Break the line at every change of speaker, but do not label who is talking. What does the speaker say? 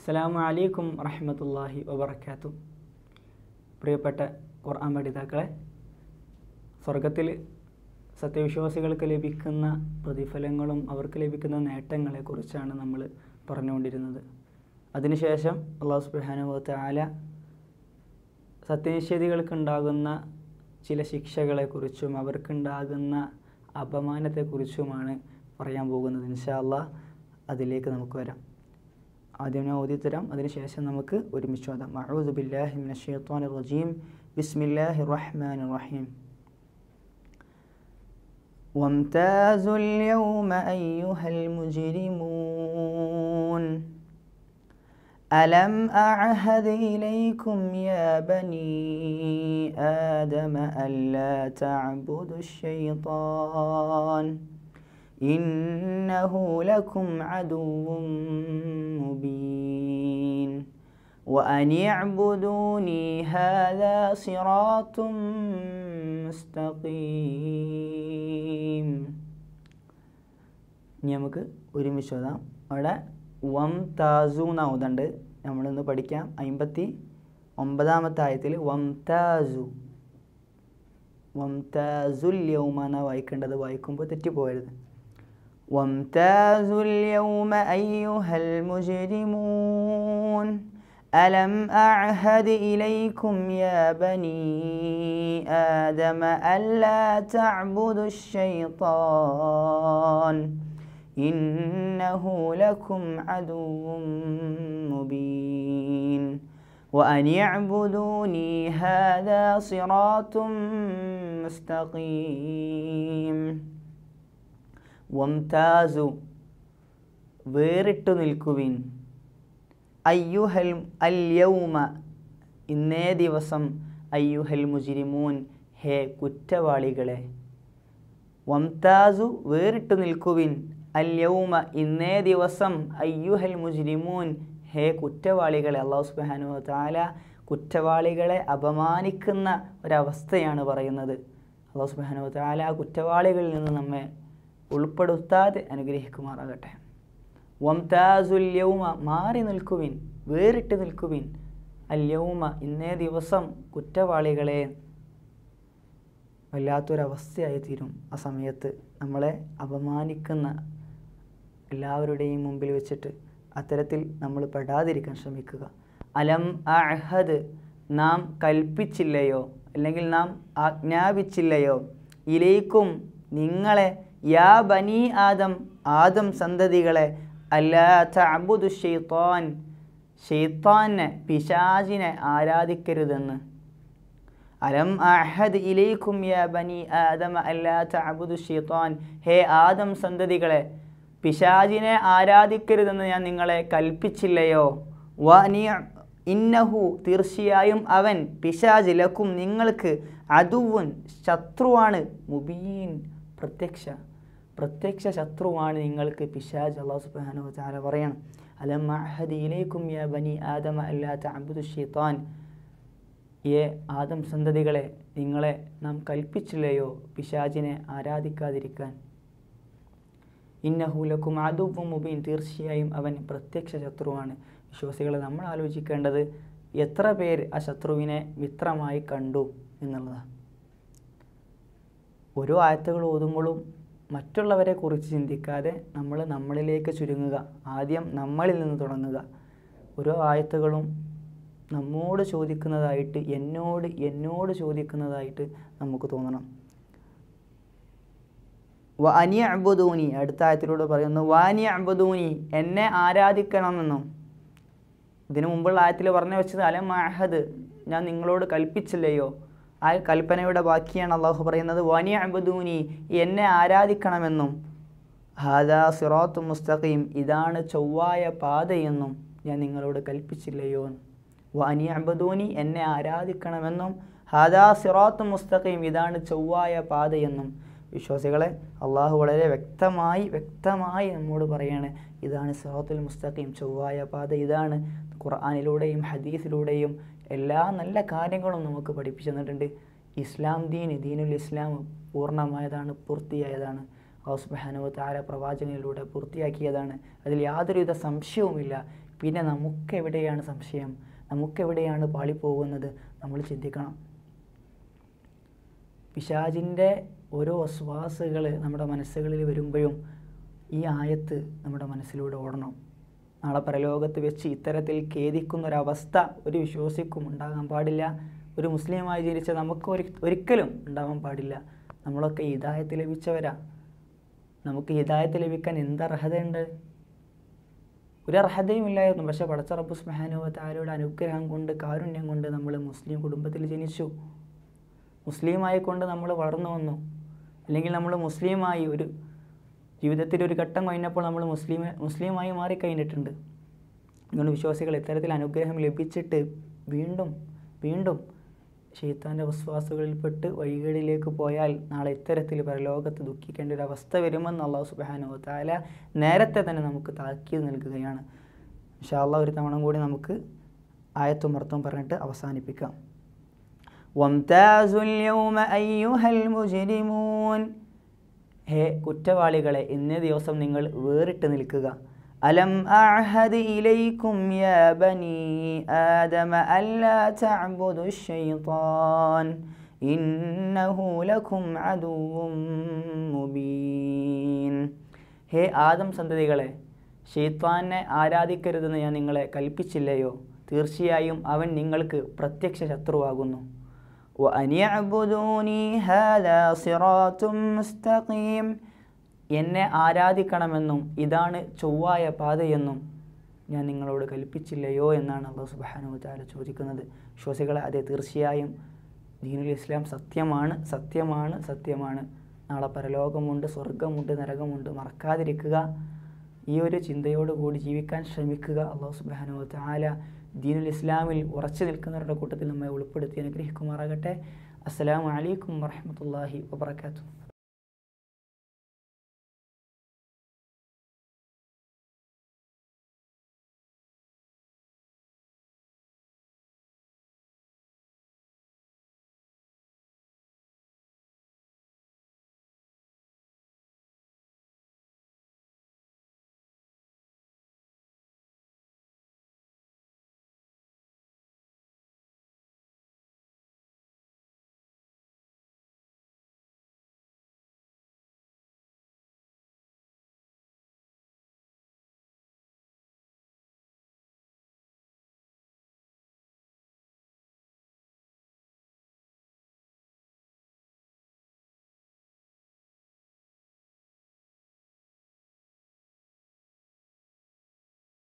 അസ്സാം വലൈക്കും വറഹമത്തല്ലാഹി വബർക്കാത്തു പ്രിയപ്പെട്ട ഖുർആൻ പഠിതാക്കളെ സ്വർഗത്തിൽ സത്യവിശ്വാസികൾക്ക് ലഭിക്കുന്ന പ്രതിഫലങ്ങളും അവർക്ക് ലഭിക്കുന്ന നേട്ടങ്ങളെക്കുറിച്ചാണ് നമ്മൾ പറഞ്ഞുകൊണ്ടിരുന്നത് അതിനുശേഷം അള്ളാഹു സുബ്രഹാന ആല സത്യനിഷേധികൾക്കുണ്ടാകുന്ന ചില ശിക്ഷകളെക്കുറിച്ചും അവർക്കുണ്ടാകുന്ന അപമാനത്തെക്കുറിച്ചുമാണ് പറയാൻ പോകുന്നത് ഇൻഷാ അതിലേക്ക് നമുക്ക് വരാം ആദ്യം ഞാൻ ഓതി തരാം അതിനുശേഷം നമുക്ക് ഒരുമിച്ച് ഓതാം മഹൂദ് ബില്ലാഹി മിന റജീം ബിസ്മില്ലാഹി റഹ്മാൻ റഹീം وامتازوا اليوم أيها المجرمون ألم أعهد إليكم يا بني آدم ألا تعبدوا الشيطان ۖ إنه لكم عدو مبين وأن يعبدوني هذا صراط മുസ്തഖീം ഇനി നമുക്ക് ഒരുമിച്ച് ഓതാം അവിടെ വം താസു എന്ന ഓതുണ്ട് നമ്മളിന്ന് പഠിക്കാം അമ്പത്തി ഒമ്പതാമത്തെ ആയത്തിൽ വം താസു വം താസുൽ യൗമാണ് വായിക്കേണ്ടത് വായിക്കുമ്പോൾ തെറ്റിപ്പോയരുത് وامتازوا اليوم أيها المجرمون ألم أعهد إليكم يا بني آدم ألا تعبدوا الشيطان إنه لكم عدو مبين وأن يعبدوني هذا صراط مستقيم വംതാസു വേറിട്ടു നിൽക്കുവിൻ അയ്യുഹൽ അല്യൗമ ഇന്നേ ദിവസം അയ്യുഹൽ മുജിരിമൂൻ ഹേ കുറ്റവാളികളെ വംതാസു വേറിട്ടു നിൽക്കുവിൻ അല്യൗമ ഇന്നേ ദിവസം അയ്യുഹൽ മുജിരിമൂൻ ഹേ കുറ്റവാളികളെ അള്ളാഹു സുബാനു താല കുറ്റവാളികളെ അപമാനിക്കുന്ന ഒരവസ്ഥയാണ് പറയുന്നത് അള്ളാഹു സുബാനു താല കുറ്റവാളികളിൽ നിന്ന് നമ്മെ ഉൾപ്പെടെ ഉസ്താദ് അനുഗ്രഹിക്കുമാറാകട്ടെ യൗമ മാറി നിൽക്കുവിൻ വേറിട്ട് നിൽക്കുവിൻ അല്യൗമ ഇന്നേ ദിവസം കുറ്റവാളികളെ വല്ലാത്തൊരവസ്ഥയായി തീരും ആ സമയത്ത് നമ്മളെ അപമാനിക്കുന്ന എല്ലാവരുടെയും മുമ്പിൽ വെച്ചിട്ട് അത്തരത്തിൽ നമ്മൾ പെടാതിരിക്കാൻ ശ്രമിക്കുക അലം അഹദ് നാം കൽപ്പിച്ചില്ലയോ അല്ലെങ്കിൽ നാം ആജ്ഞാപിച്ചില്ലയോ ഇലേക്കും നിങ്ങളെ യാ ബനി ആദം ആദം സന്തതികളെ അല്ലാബുദു ഷെയ്ത്താൻ ഷെയ്ത്താനെ പിശാജിനെ ആരാധിക്കരുതെന്ന് അലം അഹദ് ഇലൈക്കും യാ ബനി ആദമ അല്ലാബുദു ഷെയ്ത്താൻ ഹേ ആദം സന്തതികളെ പിശാജിനെ ആരാധിക്കരുതെന്ന് ഞാൻ നിങ്ങളെ കൽപ്പിച്ചില്ലയോ വ നീ ഇന്നഹു തീർച്ചയായും അവൻ പിശാജ് ലക്കും നിങ്ങൾക്ക് അതുവും ശത്രുവാണ് മുബീൻ പ്രത്യക്ഷ പ്രത്യക്ഷ ശത്രുവാണ് നിങ്ങൾക്ക് പിശാജ് അള്ളാഹു സുബാനു ചാല പറയണം അലം അഹദിയിലേക്കും യാ ബനി ആദമ അല്ലാത്ത അബുദു ഷീത്താൻ ഏ ആദം സന്തതികളെ നിങ്ങളെ നാം കൽപ്പിച്ചില്ലയോ പിശാജിനെ ആരാധിക്കാതിരിക്കാൻ ഇന്നഹൂലക്കും ആദുവും മുബീൻ തീർച്ചയായും അവൻ പ്രത്യക്ഷ ശത്രുവാണ് വിശ്വാസികളെ നമ്മൾ ആലോചിക്കേണ്ടത് എത്ര പേർ ആ ശത്രുവിനെ മിത്രമായി കണ്ടു എന്നുള്ളതാണ് ഓരോ ആയത്തുകൾ ഓതുമ്പോഴും മറ്റുള്ളവരെ കുറിച്ച് ചിന്തിക്കാതെ നമ്മൾ നമ്മളിലേക്ക് ചുരുങ്ങുക ആദ്യം നമ്മളിൽ നിന്ന് തുടങ്ങുക ഓരോ ആയത്തുകളും നമ്മോട് ചോദിക്കുന്നതായിട്ട് എന്നോട് എന്നോട് ചോദിക്കുന്നതായിട്ട് നമുക്ക് തോന്നണം വ അനി അബുദൂനി അടുത്ത ആയത്തിലൂടെ പറയുന്നു വാനി അബുദൂനി എന്നെ ആരാധിക്കണമെന്നും ഇതിനു മുമ്പുള്ള ആയത്തിൽ പറഞ്ഞു വെച്ചത് അല മഹദ് ഞാൻ നിങ്ങളോട് കൽപ്പിച്ചില്ലയോ ആ കൽപ്പനയുടെ ബാക്കിയാണ് അള്ളാഹു പറയുന്നത് വനി അബുദൂനി എന്നെ ആരാധിക്കണമെന്നും ഹാദാ സിറാത്തു മുസ്തഖീം ഇതാണ് ചൊവ്വായ പാതയെന്നും ഞാൻ നിങ്ങളോട് കൽപ്പിച്ചില്ലയോ വനി അബദൂനി എന്നെ ആരാധിക്കണമെന്നും ഹാദാ സിറാത്തു മുസ്തഖീം ഇതാണ് ചൊവ്വായ പാതയെന്നും വിശ്വാസികളെ അള്ളാഹു വളരെ വ്യക്തമായി വ്യക്തമായി നമ്മോട് പറയാണ് ഇതാണ് സിറാത്തുൽ മുസ്തഖീം ചൊവ്വായ പാത ഇതാണ് ഖുർആാനിലൂടെയും ഹദീസിലൂടെയും എല്ലാ നല്ല കാര്യങ്ങളും നമുക്ക് പഠിപ്പിച്ചു തന്നിട്ടുണ്ട് ഇസ്ലാം ദീൻ ദീനുൽ ഇസ്ലാം പൂർണ്ണമായതാണ് പൂർത്തിയായതാണ് ഔസ്ബഹാനോ താര പ്രവാചകനിലൂടെ പൂർത്തിയാക്കിയതാണ് അതിൽ യാതൊരുവിധ സംശയവുമില്ല പിന്നെ നമുക്കെവിടെയാണ് സംശയം നമുക്കെവിടെയാണ് പോകുന്നത് നമ്മൾ ചിന്തിക്കണം പിശാജിൻ്റെ ഓരോ അസ്വാസുകൾ നമ്മുടെ മനസ്സുകളിൽ വരുമ്പോഴും ഈ ആയത്ത് നമ്മുടെ മനസ്സിലൂടെ ഓടണം നാളെ പരലോകത്ത് വെച്ച് ഇത്തരത്തിൽ ഖേദിക്കുന്നൊരവസ്ഥ ഒരു വിശ്വാസിക്കും ഉണ്ടാകാൻ പാടില്ല ഒരു മുസ്ലിമായി ജനിച്ച നമുക്ക് ഒരിക്കലും ഉണ്ടാകാൻ പാടില്ല നമ്മളൊക്കെ ഹിതായത്തിൽ ലഭിച്ചവരാ നമുക്ക് ഹിതായത്തിൽ ലഭിക്കാൻ എന്ത് അർഹതയുണ്ട് ഒരു അർഹതയുമില്ലായിരുന്നു പക്ഷേ പടച്ച റബ്ബു സ്മഹാനുവത്ത് അനുഗ്രഹം കൊണ്ട് കാരുണ്യം കൊണ്ട് നമ്മൾ മുസ്ലിം കുടുംബത്തിൽ ജനിച്ചു മുസ്ലിമായിക്കൊണ്ട് നമ്മൾ വളർന്നു വന്നു അല്ലെങ്കിൽ നമ്മൾ മുസ്ലിമായി ഒരു ജീവിതത്തിൽ ഒരു ഘട്ടം കഴിഞ്ഞപ്പോൾ നമ്മൾ മുസ്ലിം മുസ്ലിമായി മാറിക്കഴിഞ്ഞിട്ടുണ്ട് അതുകൊണ്ട് വിശ്വാസികൾ ഇത്തരത്തിൽ അനുഗ്രഹം ലഭിച്ചിട്ട് വീണ്ടും വീണ്ടും ഷെയ്ത്താൻ്റെ വിശ്വാസികളിൽപ്പെട്ട് വഴികളിലേക്ക് പോയാൽ നാളെ ഇത്തരത്തിൽ പരലോകത്ത് ദുഃഖിക്കേണ്ട ഒരു അവസ്ഥ വരുമെന്ന് അള്ളാഹു സുബാനു താല നേരത്തെ തന്നെ നമുക്ക് താക്കീത് നൽകുകയാണ് ഇൻഷാല്ല ഒരു തവണ കൂടി നമുക്ക് ആയത്തും അർത്ഥവും പറഞ്ഞിട്ട് അവസാനിപ്പിക്കാം വംതാസുൽ യൗമ أيها മുജ്രിമൂൻ ഹേ കുറ്റവാളികളെ ഇന്നേ ദിവസം നിങ്ങൾ വേറിട്ട് നിൽക്കുക അലം അഹദ് ഇലൈക്കും യാ ബനി ആദമ അല്ലാ തഅബുദു ഇന്നഹു ലകും അദുവും മുബീൻ ഹേ ആദം സന്തതികളെ ഷെയ്ത്താനെ ആരാധിക്കരുതെന്ന് ഞാൻ നിങ്ങളെ കൽപ്പിച്ചില്ലയോ തീർച്ചയായും അവൻ നിങ്ങൾക്ക് പ്രത്യക്ഷ ശത്രുവാകുന്നു അനി അബുദൂനി ഹല മുസ്തഖീം എന്നെ ആരാധിക്കണമെന്നും ഇതാണ് ചൊവ്വായ പാതയെന്നും ഞാൻ നിങ്ങളോട് കൽപ്പിച്ചില്ലയോ എന്നാണ് അള്ളാഹു സുബാനു താല ചോദിക്കുന്നത് ശ്വസികളെ അതെ തീർച്ചയായും ദീനുൽ ഇസ്ലാം സത്യമാണ് സത്യമാണ് സത്യമാണ് നാളെ പരലോകമുണ്ട് സ്വർഗമുണ്ട് നരകമുണ്ട് മറക്കാതിരിക്കുക ഈ ഒരു ചിന്തയോടുകൂടി ജീവിക്കാൻ ശ്രമിക്കുക അള്ളാഹു സുബ്രഹാനു താല ദീനുൽ ഇസ്ലാമിൽ ഉറച്ചു നിൽക്കുന്നവരുടെ കൂട്ടത്തിൽ നമ്മെ ഉൾപ്പെടുത്തി അനുഗ്രഹിക്കുമാറാകട്ടെ അസ്സാം വലൈക്കും വറഹമത്തല്ലാഹി വാബർക്കാത്തു